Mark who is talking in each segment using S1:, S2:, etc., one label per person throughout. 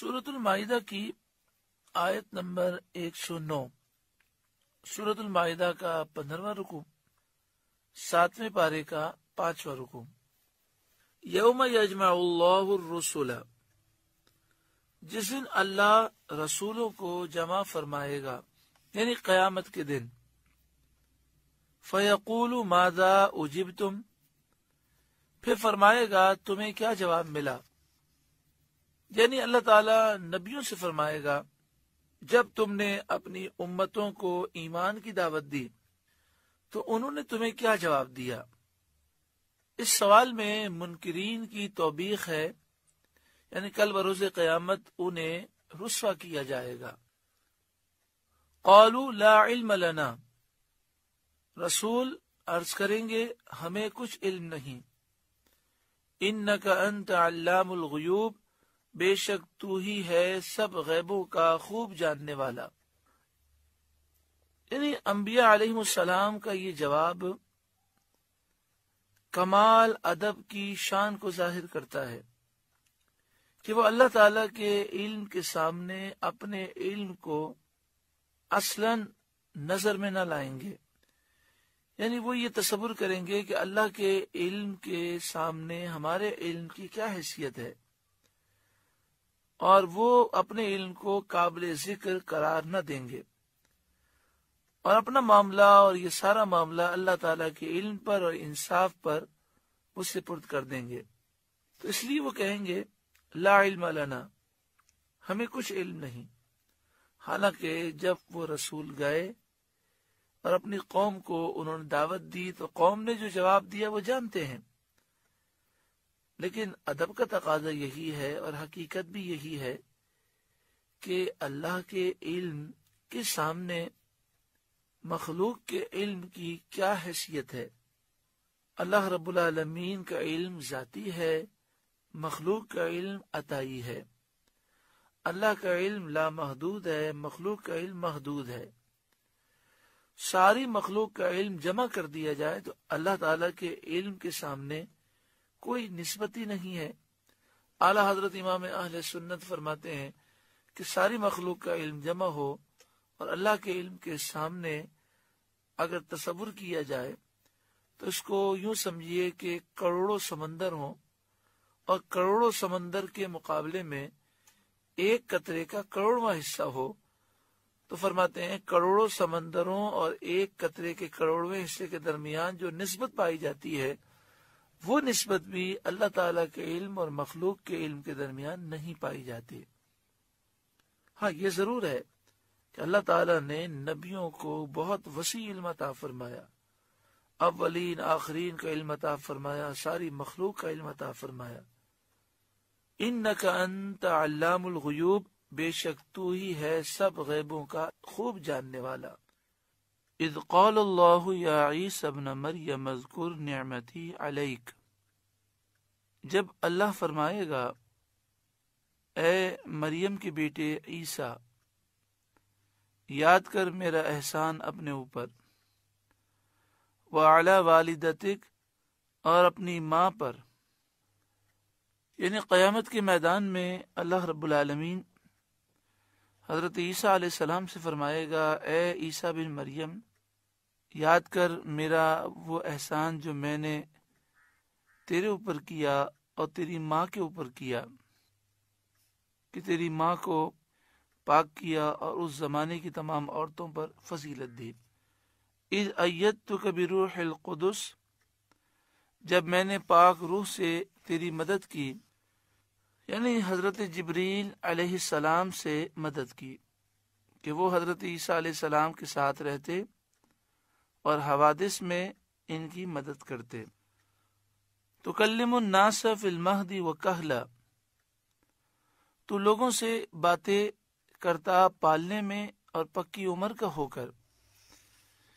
S1: سورت المائدہ کی آیت نمبر ایک سو نو سورت المائدہ کا پندرہواں رکو ساتویں پارے کا پانچواں رکو یوم یجمع اللہ الرسول جس دن اللہ رسولوں کو جمع فرمائے گا یعنی قیامت کے دن فیقول پھر فرمائے گا تمہیں کیا جواب ملا یعنی اللہ تعالیٰ نبیوں سے فرمائے گا جب تم نے اپنی امتوں کو ایمان کی دعوت دی تو انہوں نے تمہیں کیا جواب دیا اس سوال میں منکرین کی توبیخ ہے یعنی کل بروز قیامت انہیں رسوا کیا جائے گا قالو لا علم لنا رسول عرض کریں گے ہمیں کچھ علم نہیں ان انت علام الغیوب بے شک تو ہی ہے سب غیبوں کا خوب جاننے والا یعنی انبیاء علیہ السلام کا یہ جواب کمال ادب کی شان کو ظاہر کرتا ہے کہ وہ اللہ تعالی کے علم کے سامنے اپنے علم کو اصلا نظر میں نہ لائیں گے یعنی وہ یہ تصور کریں گے کہ اللہ کے علم کے سامنے ہمارے علم کی کیا حیثیت ہے اور وہ اپنے علم کو قابل ذکر قرار نہ دیں گے اور اپنا معاملہ اور یہ سارا معاملہ اللہ تعالی کے علم پر اور انصاف پر اس سے کر دیں گے تو اس لیے وہ کہیں گے لا علم لنا ہمیں کچھ علم نہیں حالانکہ جب وہ رسول گئے اور اپنی قوم کو انہوں نے دعوت دی تو قوم نے جو جواب دیا وہ جانتے ہیں لیکن ادب کا تقاضا یہی ہے اور حقیقت بھی یہی ہے کہ اللہ کے علم کے سامنے مخلوق کے علم کی کیا حیثیت ہے اللہ رب العالمین کا علم ذاتی ہے مخلوق کا علم عطائی ہے اللہ کا علم لامحدود ہے مخلوق کا علم محدود ہے ساری مخلوق کا علم جمع کر دیا جائے تو اللہ تعالی کے علم کے سامنے کوئی نسبت ہی نہیں ہے اعلی حضرت امام اہل سنت فرماتے ہیں کہ ساری مخلوق کا علم جمع ہو اور اللہ کے علم کے سامنے اگر تصور کیا جائے تو اس کو یوں سمجھیے کہ کروڑوں سمندر ہوں اور کروڑوں سمندر کے مقابلے میں ایک قطرے کا کروڑواں حصہ ہو تو فرماتے ہیں کروڑوں سمندروں اور ایک قطرے کے کروڑویں حصے کے درمیان جو نسبت پائی جاتی ہے وہ نسبت بھی اللہ تعالیٰ کے علم اور مخلوق کے علم کے درمیان نہیں پائی جاتی ہاں یہ ضرور ہے کہ اللہ تعالیٰ نے نبیوں کو بہت وسیع علم عطا فرمایا اولین آخرین کا علم عطا فرمایا ساری مخلوق کا علم عطا فرمایا ان انت علام الغیوب بے شک تو ہی ہے سب غیبوں کا خوب جاننے والا اذ قال اللہ یا سب ابن مریم اذکر نعمتی علیک جب اللہ فرمائے گا اے مریم کے بیٹے عیسیٰ یاد کر میرا احسان اپنے اوپر وعلی والدتک اور اپنی ماں پر یعنی قیامت کے میدان میں اللہ رب العالمین حضرت عیسیٰ علیہ السلام سے فرمائے گا اے عیسیٰ بن مریم یاد کر میرا وہ احسان جو میں نے تیرے اوپر کیا اور تیری ماں کے اوپر کیا کہ تیری ماں کو پاک کیا اور اس زمانے کی تمام عورتوں پر فضیلت دی اس ایت تو کبھی روح القدس جب میں نے پاک روح سے تیری مدد کی یعنی حضرت جبریل علیہ السلام سے مدد کی کہ وہ حضرت عیسیٰ علیہ السلام کے ساتھ رہتے اور حوادث میں ان کی مدد کرتے تو کلم الناصف المہدی و و تو لوگوں سے باتیں کرتا پالنے میں اور پکی عمر کا ہو کر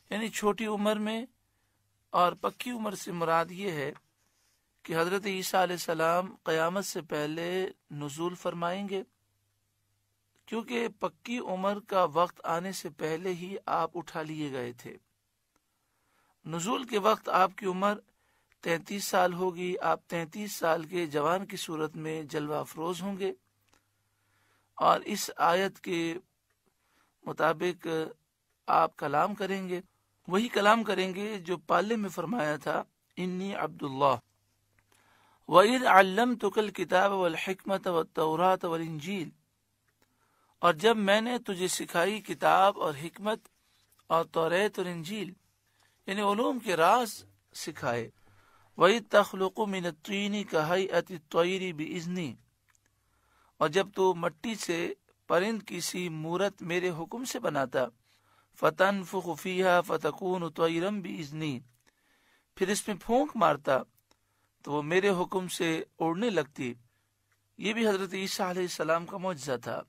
S1: یعنی چھوٹی عمر میں اور پکی عمر سے مراد یہ ہے کہ حضرت عیسیٰ علیہ السلام قیامت سے پہلے نزول فرمائیں گے کیونکہ پکی عمر کا وقت آنے سے پہلے ہی آپ اٹھا لیے گئے تھے نزول کے وقت آپ کی عمر تینتیس سال ہوگی آپ تینتیس سال کے جوان کی صورت میں جلوہ افروز ہوں گے اور اس آیت کے مطابق آپ کلام کریں گے وہی کلام کریں گے جو پالے میں فرمایا تھا انی عبداللہ وعید علم تکل کتاب وال حکمت اور و اور جب میں نے تجھے سکھائی کتاب اور حکمت اور توریت اور انجیل یعنی علوم کے راز سکھائے وہی تخلق من الطین کا حی عطری بھی ازنی اور جب تو مٹی سے پرند کی سی مورت میرے حکم سے بناتا فتن فخفیہ فتقون طیرم بھی ازنی پھر اس میں پھونک مارتا تو وہ میرے حکم سے اڑنے لگتی یہ بھی حضرت عیسیٰ علیہ السلام کا معجزہ تھا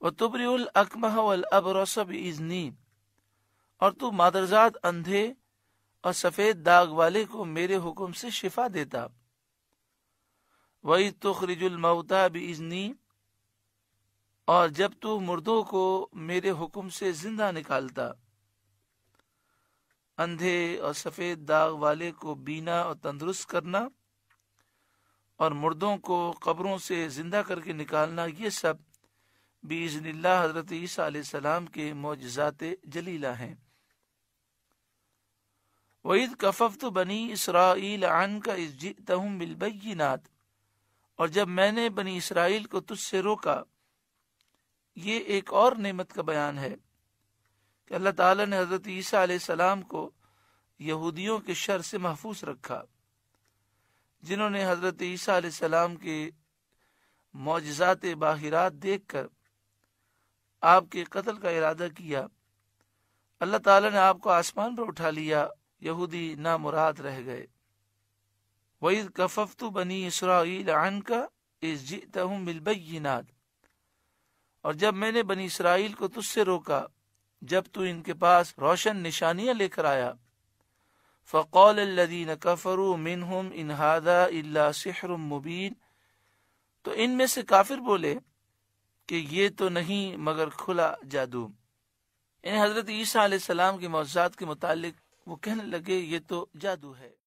S1: وہ تبری الکمہ الب رسب ازنی اور تو مادرزاد اندھے اور سفید داغ والے کو میرے حکم سے شفا دیتا وہی تخرج المعتا بھی جب تو مردوں کو میرے حکم سے زندہ نکالتا اندھے اور سفید داغ والے کو بینا اور تندرست کرنا اور مردوں کو قبروں سے زندہ کر کے نکالنا یہ سب بیزن اللہ حضرت عیسیٰ علیہ السلام کے معجزات جلیلہ ہیں وَإِذْ كَفَفْتُ بَنِي إِسْرَائِيلَ عَنْكَ إِذْ جِئْتَهُمْ بِالْبَيِّنَاتِ اور جب میں نے بنی اسرائیل کو تجھ سے روکا یہ ایک اور نعمت کا بیان ہے کہ اللہ تعالیٰ نے حضرت عیسیٰ علیہ السلام کو یہودیوں کے شر سے محفوظ رکھا جنہوں نے حضرت عیسیٰ علیہ السلام کے معجزات باہرات دیکھ کر آپ کے قتل کا ارادہ کیا اللہ تعالیٰ نے آپ کو آسمان پر اٹھا لیا نام مراد رہ گئے وعید کففت بنی اسرائیل کا بالبینات اور جب میں نے بنی اسرائیل کو تجھ سے روکا جب تو ان کے پاس روشن نشانیاں لے کر آیا فقول اللہ کفرو منہم انہادا اللہ سحر مبین تو ان میں سے کافر بولے کہ یہ تو نہیں مگر کھلا جادو ان یعنی حضرت عیسیٰ علیہ السلام کی موضوعات کے متعلق وہ کہنے لگے یہ تو جادو ہے